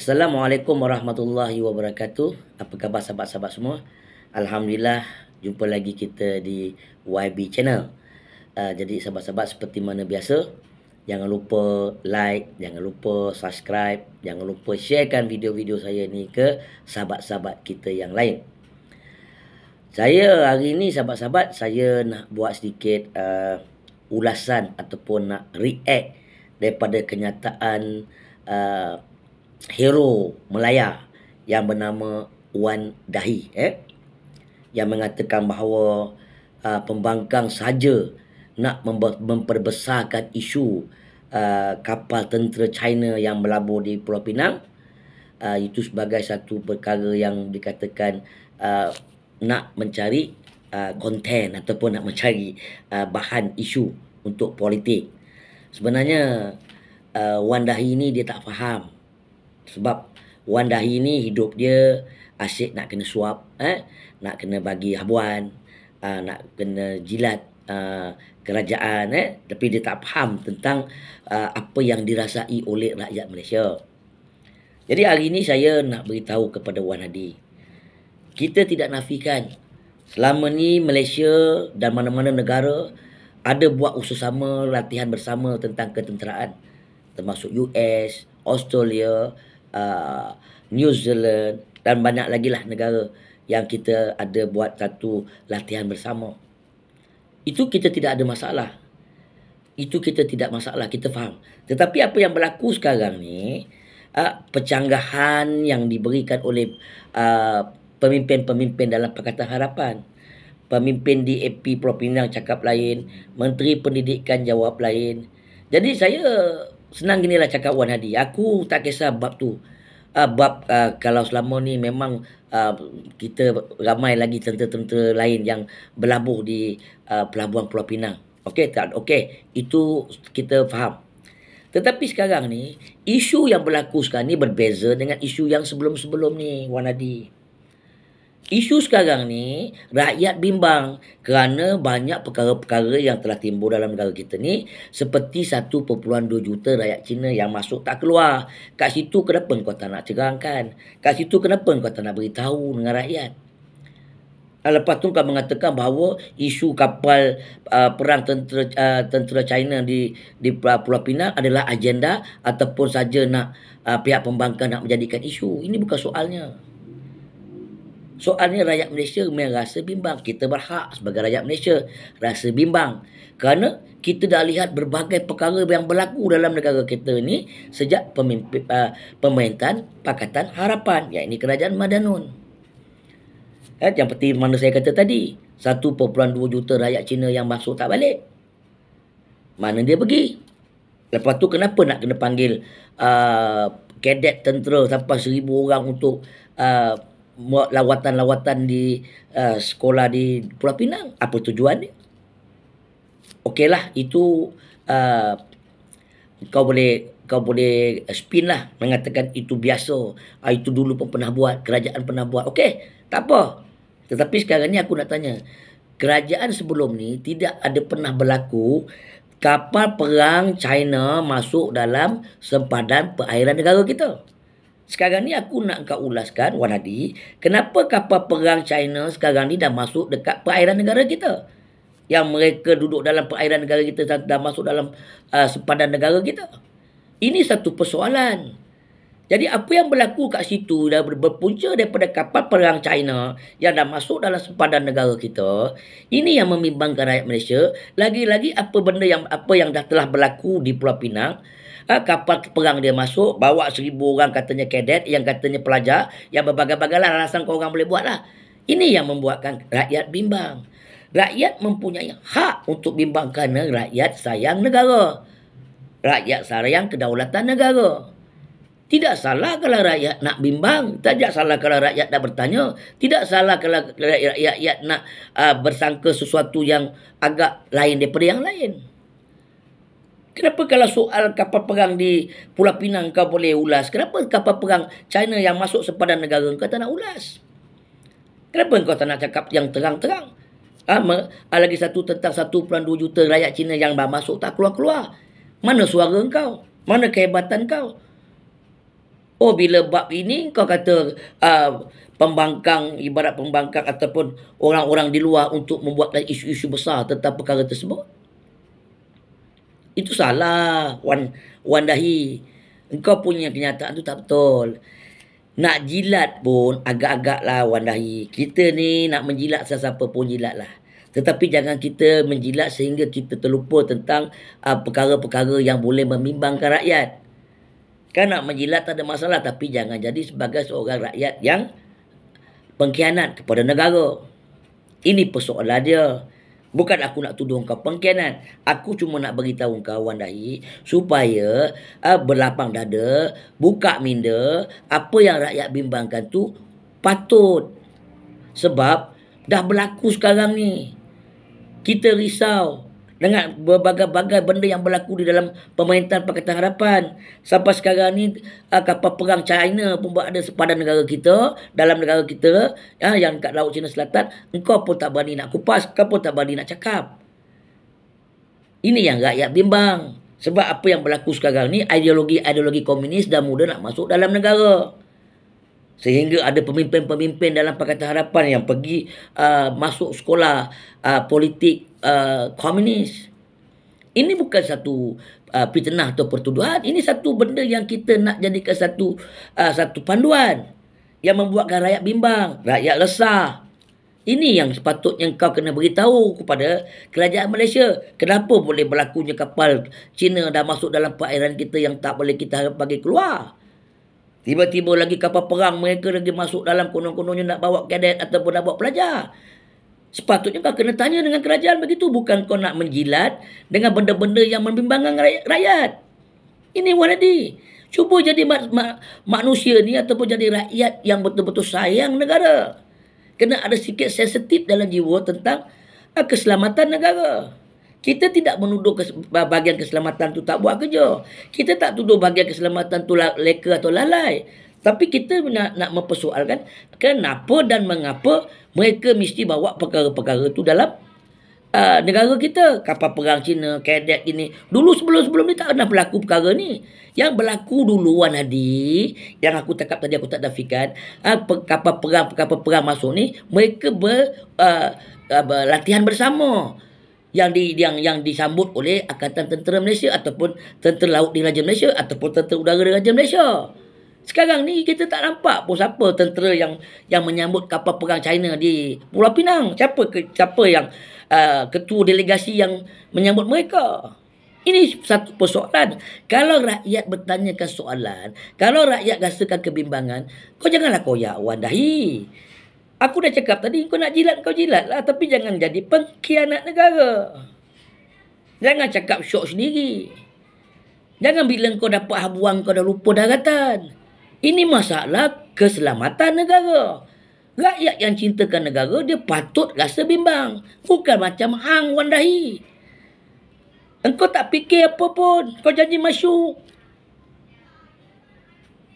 Assalamualaikum warahmatullahi wabarakatuh. Apa khabar sahabat-sahabat semua? Alhamdulillah, jumpa lagi kita di YB Channel. Uh, jadi sahabat-sahabat seperti mana biasa, jangan lupa like, jangan lupa subscribe, jangan lupa sharekan video-video saya ni ke sahabat-sahabat kita yang lain. Saya hari ini sahabat-sahabat saya nak buat sedikit uh, ulasan ataupun nak react daripada kenyataan uh, hero Melaya yang bernama Wan Dahi eh yang mengatakan bahawa uh, pembangkang saja nak memperbesarkan isu uh, kapal tentera China yang melabur di Pulau Pinang uh, itu sebagai satu perkara yang dikatakan uh, nak mencari konten uh, ataupun nak mencari uh, bahan isu untuk politik sebenarnya uh, Wan Dahi ini dia tak faham sebab Wan Dahi ni hidup dia asyik nak kena suap, eh? nak kena bagi habuan, uh, nak kena jilat uh, kerajaan. Eh? Tapi dia tak faham tentang uh, apa yang dirasai oleh rakyat Malaysia. Jadi hari ini saya nak beritahu kepada Wan Hadi. Kita tidak nafikan selama ni Malaysia dan mana-mana negara ada buat usus sama, latihan bersama tentang ketenteraan. Termasuk US, Australia, Australia. Uh, New Zealand dan banyak lagi lah negara yang kita ada buat satu latihan bersama. Itu kita tidak ada masalah. Itu kita tidak masalah, kita faham. Tetapi apa yang berlaku sekarang ni, uh, pecanggahan yang diberikan oleh uh, pemimpin-pemimpin uh, dalam Pakatan Harapan. Pemimpin di AP Propinang cakap lain, Menteri Pendidikan jawab lain. Jadi saya senang ginilah cakap Wan Hadi. Aku tak kisah bab tu. Uh, bab uh, kalau selama ni memang uh, kita ramai lagi tentera-tentera lain yang berlabuh di uh, pelabuhan Pulau Pinang. Okey tak? Okey. Itu kita faham. Tetapi sekarang ni, isu yang berlaku sekarang ni berbeza dengan isu yang sebelum-sebelum ni, Wan Hadi. Isu sekarang ni, rakyat bimbang kerana banyak perkara-perkara yang telah timbul dalam negara kita ni seperti 1.2 juta rakyat Cina yang masuk tak keluar. Kat situ kenapa kau tak nak cerangkan? Kat situ kenapa kau tak nak beritahu dengan rakyat? Ah, lepas tu kau mengatakan bahawa isu kapal uh, perang tentera, uh, tentera China di, di Pulau Pinang adalah agenda ataupun saja nak uh, pihak pembangkang nak menjadikan isu. Ini bukan soalnya. Soalnya rakyat Malaysia merasa bimbang. Kita berhak sebagai rakyat Malaysia rasa bimbang. Kerana kita dah lihat berbagai perkara yang berlaku dalam negara kita ini sejak pemimpin, uh, pemerintahan Pakatan Harapan, iaitu kerajaan Madanun. Eh, yang seperti mana saya kata tadi, 1.2 juta rakyat Cina yang masuk tak balik. Mana dia pergi? Lepas tu kenapa nak kena panggil uh, kadet tentera sampai seribu orang untuk uh, buat lawatan-lawatan di uh, sekolah di Pulau Pinang. Apa tujuannya? Okeylah, itu uh, kau boleh kau boleh spin lah mengatakan itu biasa. Uh, itu dulu pun pernah buat, kerajaan pernah buat. Okey, tak apa. Tetapi sekarang ni aku nak tanya. Kerajaan sebelum ni tidak ada pernah berlaku kapal perang China masuk dalam sempadan perairan negara kita. Sekarang ni aku nak kau ulaskan Wan Hadi, kenapa kapal perang China sekarang ni dah masuk dekat perairan negara kita? Yang mereka duduk dalam perairan negara kita dah masuk dalam uh, sempadan negara kita. Ini satu persoalan. Jadi apa yang berlaku kat situ dah berpunca daripada kapal perang China yang dah masuk dalam sempadan negara kita. Ini yang membimbangkan rakyat Malaysia. Lagi-lagi apa benda yang apa yang dah telah berlaku di Pulau Pinang Kan kapal perang dia masuk bawa seribu orang katanya kadet yang katanya pelajar yang berbagai-bagai lah alasan kau orang boleh buat lah ini yang membuatkan rakyat bimbang rakyat mempunyai hak untuk bimbang kerana rakyat sayang negara rakyat sayang kedaulatan negara tidak salah kalau rakyat nak bimbang. Tidak salah kalau rakyat nak bertanya. Tidak salah kalau rakyat, rakyat nak uh, bersangka sesuatu yang agak lain daripada yang lain. Kenapa kalau soal kapal perang di Pulau Pinang kau boleh ulas? Kenapa kapal perang China yang masuk sepadan negara kau tak nak ulas? Kenapa kau tak nak cakap yang terang-terang? Ha, lagi satu tentang 1.2 juta rakyat China yang baru masuk tak keluar-keluar. Mana suara kau? Mana kehebatan kau? Oh, bila bab ini kau kata uh, pembangkang, ibarat pembangkang ataupun orang-orang di luar untuk membuatkan isu-isu besar tentang perkara tersebut. Itu salah Wan, Wan Dahi Engkau punya kenyataan tu tak betul Nak jilat pun agak-agaklah Wan Dahi Kita ni nak menjilat sesiapa pun jilatlah tetapi jangan kita menjilat sehingga kita terlupa tentang ah, perkara-perkara uh, yang boleh membimbangkan rakyat. Kan nak menjilat tak ada masalah tapi jangan jadi sebagai seorang rakyat yang pengkhianat kepada negara. Ini persoalan dia. Bukan aku nak tuduh kau pengkhianat. Aku cuma nak beritahu kau, Wan Dahi, supaya uh, berlapang dada, buka minda, apa yang rakyat bimbangkan tu patut. Sebab dah berlaku sekarang ni. Kita risau dengan berbagai-bagai benda yang berlaku di dalam pemerintahan Pakatan Harapan. Sampai sekarang ni ah, kapal perang China pun ada sepadan negara kita, dalam negara kita uh, yang kat Laut China Selatan. Engkau pun tak berani nak kupas, kau pun tak berani nak cakap. Ini yang rakyat bimbang. Sebab apa yang berlaku sekarang ni, ideologi-ideologi komunis dah muda nak masuk dalam negara. Sehingga ada pemimpin-pemimpin dalam Pakatan Harapan yang pergi uh, masuk sekolah uh, politik Uh, komunis. Ini bukan satu uh, fitnah atau pertuduhan. Ini satu benda yang kita nak jadikan satu uh, satu panduan yang membuatkan rakyat bimbang, rakyat lesah. Ini yang sepatutnya kau kena beritahu kepada kerajaan Malaysia. Kenapa boleh berlakunya kapal Cina dah masuk dalam perairan kita yang tak boleh kita bagi keluar. Tiba-tiba lagi kapal perang mereka lagi masuk dalam konon-kononnya nak bawa kadet ataupun nak bawa pelajar. Sepatutnya kau kena tanya dengan kerajaan begitu. Bukan kau nak menjilat dengan benda-benda yang membimbangkan rakyat. Ini waladi. Cuba jadi ma- ma- manusia ni ataupun jadi rakyat yang betul-betul sayang negara. Kena ada sikit sensitif dalam jiwa tentang uh, keselamatan negara. Kita tidak menuduh kes- bahagian keselamatan tu tak buat kerja. Kita tak tuduh bahagian keselamatan tu leka atau lalai. Tapi kita nak, nak mempersoalkan kenapa dan mengapa mereka mesti bawa perkara-perkara itu dalam uh, negara kita. Kapal perang Cina, kadet ini. Dulu sebelum-sebelum ni tak pernah berlaku perkara ni. Yang berlaku dulu Wan Hadi, yang aku cakap tadi aku tak dafikan, uh, kapal perang kapal perang masuk ni, mereka ber, uh, uh, berlatihan bersama yang di yang yang disambut oleh Angkatan Tentera Malaysia ataupun Tentera Laut Diraja Malaysia ataupun Tentera Udara Diraja Malaysia. Sekarang ni kita tak nampak pun siapa tentera yang yang menyambut kapal perang China di Pulau Pinang. Siapa siapa yang uh, ketua delegasi yang menyambut mereka? Ini satu persoalan. Kalau rakyat bertanyakan soalan, kalau rakyat rasakan kebimbangan, kau janganlah koyak, wadahi. Aku dah cakap tadi, kau nak jilat, kau jilat lah. Tapi jangan jadi pengkhianat negara. Jangan cakap syok sendiri. Jangan bila kau dapat habuan, kau dah lupa daratan. Ini masalah keselamatan negara. Rakyat yang cintakan negara, dia patut rasa bimbang. Bukan macam Hang Wan Dahi. Engkau tak fikir apa pun. Kau janji masyuk.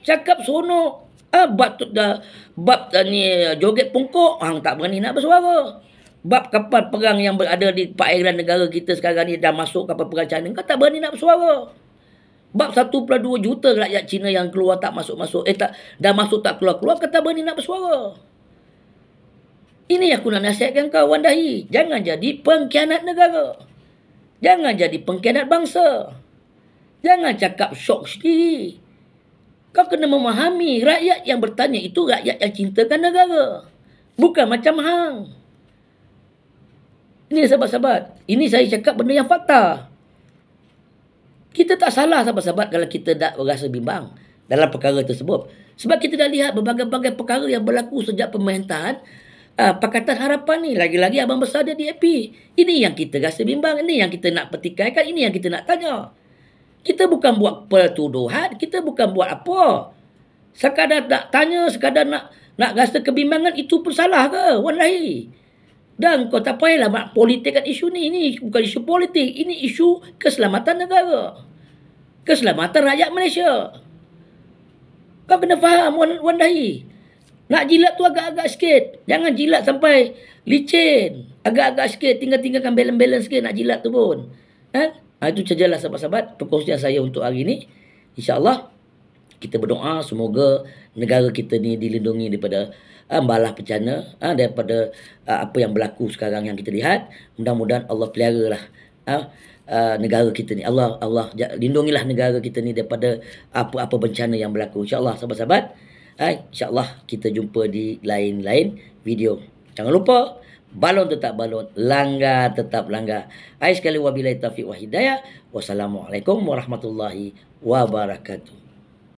Cakap seronok. Ah, bab tu dah, bab dah ni joget pungkuk, hang tak berani nak bersuara. Bab kapal perang yang berada di perairan negara kita sekarang ni dah masuk kapal perang China, kau tak berani nak bersuara. Bab 1.2 juta rakyat Cina yang keluar tak masuk-masuk. Eh tak, dah masuk tak keluar-keluar. Kata berani nak bersuara. Ini aku nak nasihatkan kau, Wandahi. Jangan jadi pengkhianat negara. Jangan jadi pengkhianat bangsa. Jangan cakap syok sendiri. Kau kena memahami rakyat yang bertanya itu rakyat yang cintakan negara. Bukan macam hang. Ini sahabat-sahabat. Ini saya cakap benda yang fakta kita tak salah sahabat-sahabat kalau kita tak rasa bimbang dalam perkara tersebut. Sebab kita dah lihat berbagai-bagai perkara yang berlaku sejak pemerintahan uh, Pakatan Harapan ni. Lagi-lagi Abang Besar dia DAP. Ini yang kita rasa bimbang. Ini yang kita nak petikaikan. Ini yang kita nak tanya. Kita bukan buat pertuduhan. Kita bukan buat apa. Sekadar nak tanya, sekadar nak nak rasa kebimbangan itu pun salah ke? Wallahi. Dan kau tak payahlah nak politikkan isu ni. Ini bukan isu politik. Ini isu keselamatan negara. Keselamatan rakyat Malaysia. Kau kena faham, Wan, Wan Dahi. Nak jilat tu agak-agak sikit. Jangan jilat sampai licin. Agak-agak sikit. Tinggal-tinggalkan balance-balance sikit nak jilat tu pun. Ha? Nah, ha, itu sajalah sahabat-sahabat. Perkongsian saya untuk hari ini. InsyaAllah. Kita berdoa semoga negara kita ni dilindungi daripada uh, ah, balah bencana uh, ah, daripada uh, apa yang berlaku sekarang yang kita lihat mudah-mudahan Allah peliharalah uh, uh, negara kita ni Allah Allah lindungilah negara kita ni daripada apa-apa bencana yang berlaku Insyaallah sahabat-sahabat uh, insya kita jumpa di lain-lain video jangan lupa balon tetap balon langgar tetap langgar ai sekali taufiq wa wassalamualaikum warahmatullahi wabarakatuh